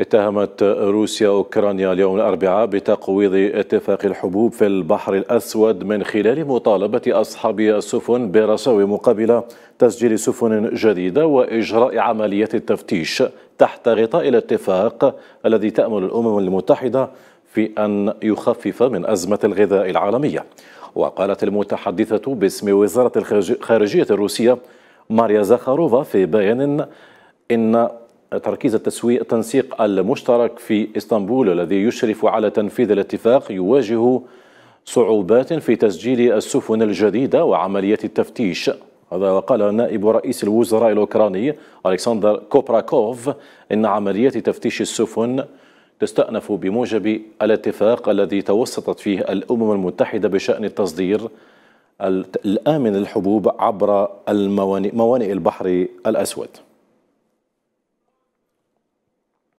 اتهمت روسيا أوكرانيا اليوم الأربعاء بتقويض اتفاق الحبوب في البحر الأسود من خلال مطالبة أصحاب السفن برسو مقابل تسجيل سفن جديدة وإجراء عملية التفتيش تحت غطاء الاتفاق الذي تأمل الأمم المتحدة في أن يخفف من أزمة الغذاء العالمية وقالت المتحدثة باسم وزارة الخارجية الروسية ماريا زخاروفا في بيان إن تركيز التسويق التنسيق المشترك في اسطنبول الذي يشرف على تنفيذ الاتفاق يواجه صعوبات في تسجيل السفن الجديدة وعملية التفتيش هذا وقال نائب رئيس الوزراء الأوكراني ألكسندر كوبراكوف إن عملية تفتيش السفن تستأنف بموجب الاتفاق الذي توسطت فيه الأمم المتحدة بشأن التصدير الآمن للحبوب عبر موانئ البحر الأسود